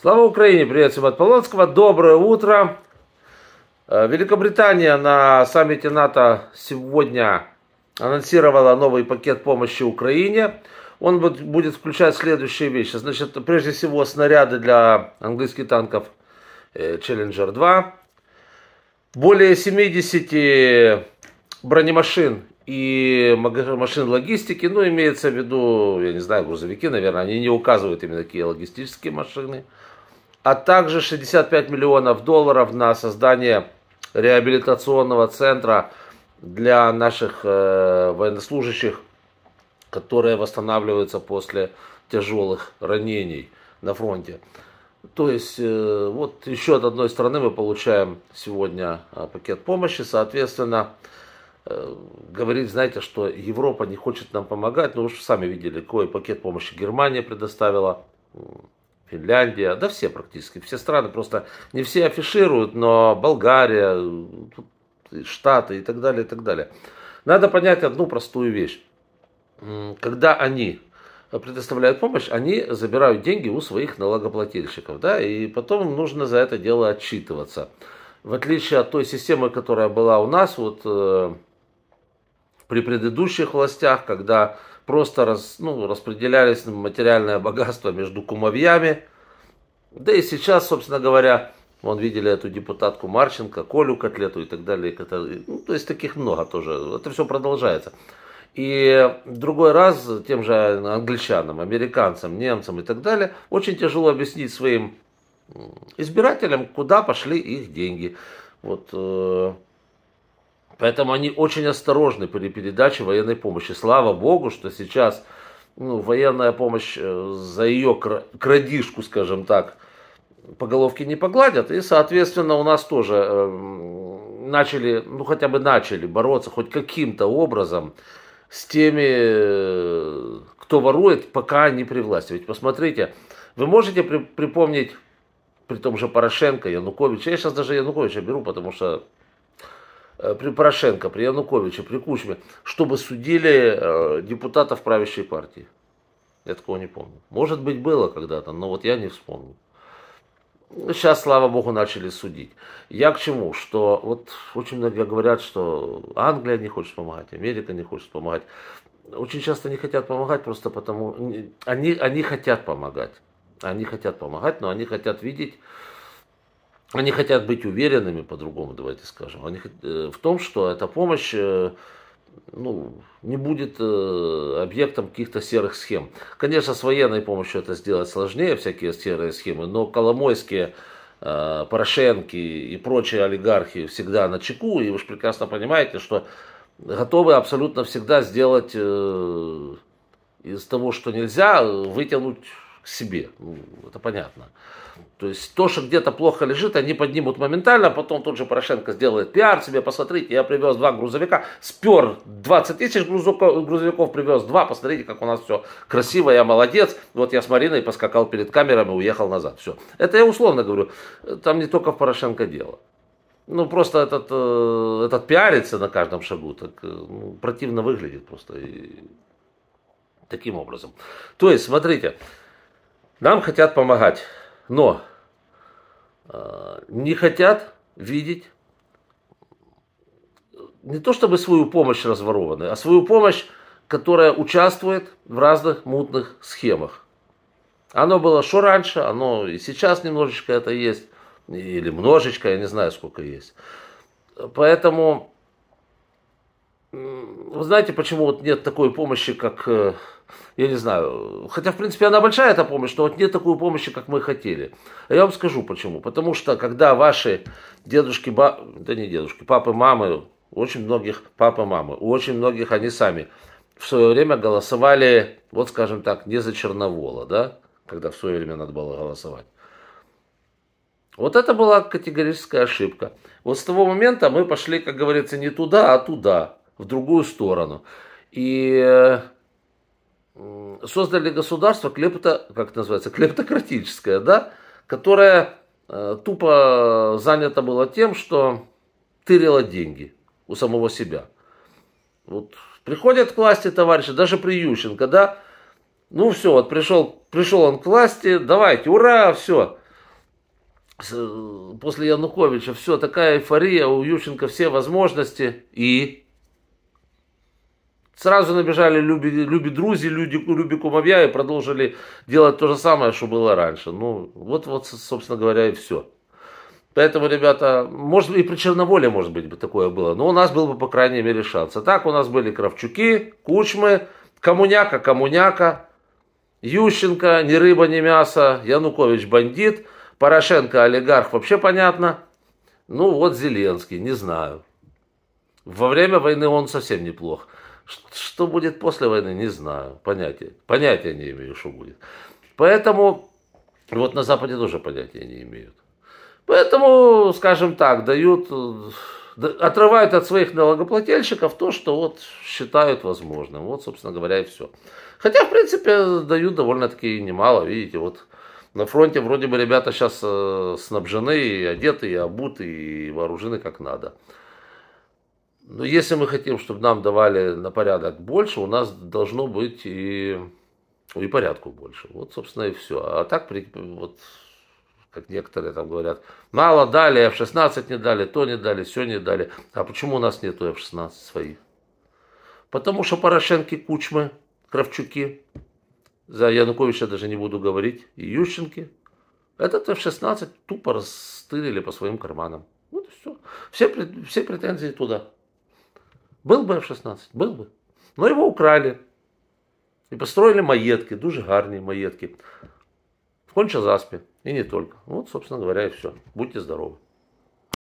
Слава Украине! Приветствуем от Полонского. Доброе утро! Э, Великобритания на саммите НАТО сегодня анонсировала новый пакет помощи Украине. Он будет включать следующие вещи. Значит, прежде всего снаряды для английских танков э, Challenger 2. Более 70 бронемашин и машин логистики, ну, имеется в виду, я не знаю, грузовики, наверное, они не указывают именно такие логистические машины, а также 65 миллионов долларов на создание реабилитационного центра для наших э, военнослужащих, которые восстанавливаются после тяжелых ранений на фронте. То есть, э, вот еще от одной стороны мы получаем сегодня э, пакет помощи, соответственно, э, Э, говорить, знаете, что Европа не хочет нам помогать, ну вы же сами видели, какой пакет помощи Германия предоставила, Финляндия, да все практически, все страны, просто не все афишируют, но Болгария, Штаты и так далее, и так далее. Надо понять одну простую вещь. Когда они предоставляют помощь, они забирают деньги у своих налогоплательщиков, да, и потом нужно за это дело отчитываться. В отличие от той системы, которая была у нас, вот э, при предыдущих властях, когда просто раз, ну, распределялись материальное богатство между кумовьями. Да и сейчас, собственно говоря, вон видели эту депутатку Марченко, Колю Котлету и так далее. Ну, то есть таких много тоже. Это все продолжается. И другой раз тем же англичанам, американцам, немцам и так далее очень тяжело объяснить своим избирателям, куда пошли их деньги. Вот э, Поэтому они очень осторожны при передаче военной помощи. Слава богу, что сейчас ну, военная помощь э, за ее крадишку, скажем так, по головке не погладят. И, соответственно, у нас тоже э, начали, ну хотя бы начали бороться хоть каким-то образом с теми, э, кто ворует, пока они при власти. Ведь посмотрите, вы можете при, припомнить при том же Порошенко, Януковича, я сейчас даже Януковича беру, потому что Э, при Порошенко, при Януковиче, при Кучме, чтобы судили э, депутатов правящей партии. Я такого не помню. Может быть, было когда-то, но вот я не вспомню. Сейчас, слава богу, начали судить. Я к чему? Что вот очень многие говорят, что Англия не хочет помогать, Америка не хочет помогать. Очень часто не хотят помогать просто потому... Они, они хотят помогать. Они хотят помогать, но они хотят видеть они хотят быть уверенными, по-другому давайте скажем, они, э, в том, что эта помощь э, ну, не будет э, объектом каких-то серых схем. Конечно, с военной помощью это сделать сложнее, всякие серые схемы, но коломойские э, Порошенки и прочие олигархи всегда на чеку, и вы же прекрасно понимаете, что готовы абсолютно всегда сделать из того, что нельзя, вытянуть себе. это понятно. То есть то, что где-то плохо лежит, они поднимут моментально, а потом тут же Порошенко сделает пиар себе, посмотрите, я привез два грузовика, спер 20 тысяч грузовиков, грузовиков, привез два, посмотрите, как у нас все красиво, я молодец, вот я с Мариной поскакал перед камерами, уехал назад, все. Это я условно говорю, там не только в Порошенко дело. Ну, просто этот, э, этот пиарится на каждом шагу, так э, ну, противно выглядит просто. И таким образом. То есть, смотрите, нам хотят помогать, но а, не хотят видеть э, не то чтобы свою помощь разворованную, а свою помощь, которая участвует в разных мутных схемах. Оно было что раньше, оно и сейчас немножечко это есть, или множечко, я не знаю сколько есть. Поэтому вы знаете, почему вот нет такой помощи, как, э, я не знаю, хотя, в принципе, она большая, эта помощь, но вот нет такой помощи, как мы хотели. А я вам скажу, почему. Потому что, когда ваши дедушки, ба... да не дедушки, папы, мамы, очень многих папы, мамы, у очень многих они сами в свое время голосовали, вот скажем так, не за Черновола, да, когда в свое время надо было голосовать. Вот это была категорическая ошибка. Вот с того момента мы пошли, как говорится, не туда, а туда в другую сторону. И создали государство клепто, как это называется, клептократическое, да, которое э, тупо занято было тем, что тырило деньги у самого себя. Вот приходят к власти товарищи, даже при Ющенко, да, ну все, вот пришел, пришел он к власти, давайте, ура, все. Э, после Януковича все, такая эйфория, у Ющенко все возможности и Сразу набежали люби, люби друзья, люди, люби кумовья и продолжили делать то же самое, что было раньше. Ну, вот, вот собственно говоря, и все. Поэтому, ребята, может и при Черноволе, может быть, бы такое было. Но у нас был бы, по крайней мере, шанс. А так у нас были Кравчуки, Кучмы, Комуняка, Комуняка, Ющенко, ни рыба, ни мясо, Янукович бандит, Порошенко олигарх, вообще понятно. Ну вот Зеленский, не знаю. Во время войны он совсем неплох. Что будет после войны, не знаю. Понятия, понятия не имею, что будет. Поэтому вот на Западе тоже понятия не имеют. Поэтому, скажем так, дают, э, отрывают от своих налогоплательщиков то, что вот считают возможным. Вот, собственно говоря, и все. Хотя, в принципе, дают довольно-таки немало, видите, вот на фронте вроде бы ребята сейчас э, снабжены, и одеты, и обуты, и вооружены как надо. Но если мы хотим, чтобы нам давали на порядок больше, у нас должно быть и, и порядку больше. Вот, собственно, и все. А так, вот, как некоторые там говорят, мало дали, F-16 не дали, то не дали, все не дали. А почему у нас нету F-16 своих? Потому что Порошенки, Кучмы, Кравчуки, за Януковича даже не буду говорить, и Ющенки, этот F-16 тупо расстырили по своим карманам. Вот и все. Все, все претензии туда. Был бы F-16, был бы. Но его украли. И построили маєтки, дуже гарні маєтки. В Конча-Заспе и не только. Вот, собственно говоря, и все. Будьте здоровы.